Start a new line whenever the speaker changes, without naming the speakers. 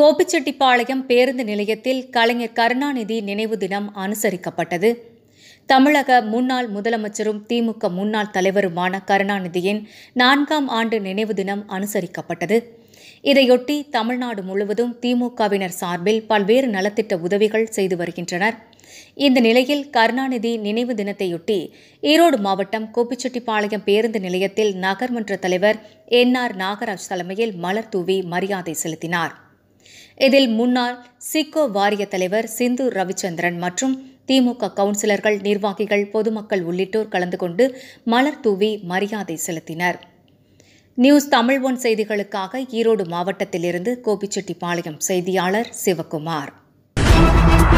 கோபிச்செட்டிப்பாளையம் பேருந்து நிலையத்தில் கலைஞர் கருணாநிதி நினைவு தினம் அனுசரிக்கப்பட்டது தமிழக முன்னாள் முதலமைச்சரும் திமுக முன்னாள் தலைவருமான கருணாநிதியின் நான்காம் ஆண்டு நினைவு தினம் அனுசரிக்கப்பட்டது இதையொட்டி தமிழ்நாடு முழுவதும் திமுகவினர் சார்பில் பல்வேறு நலத்திட்ட உதவிகள் செய்து வருகின்றனர் இந்த நிலையில் கருணாநிதி நினைவு தினத்தையொட்டி ஈரோடு மாவட்டம் கோபிச்செட்டிப்பாளையம் பேருந்து நிலையத்தில் நகர்மன்ற தலைவர் என் ஆர் நாகராஜ் தலைமையில் மலர் தூவி மரியாதை செலுத்தினார் இதில் முன்னாள் சிக்கோ வாரிய தலைவர் சிந்து ரவிச்சந்திரன் மற்றும் திமுக கவுன்சிலர்கள் நிர்வாகிகள் பொதுமக்கள் உள்ளிட்டோர் கலந்து கொண்டு மலர் தூவி மரியாதை செலுத்தினர் நியூஸ் தமிழ் ஒன் செய்திகளுக்காக ஈரோடு மாவட்டத்திலிருந்து கோபிச்செட்டிப்பாளையம் செய்தியாளர் சிவக்குமார்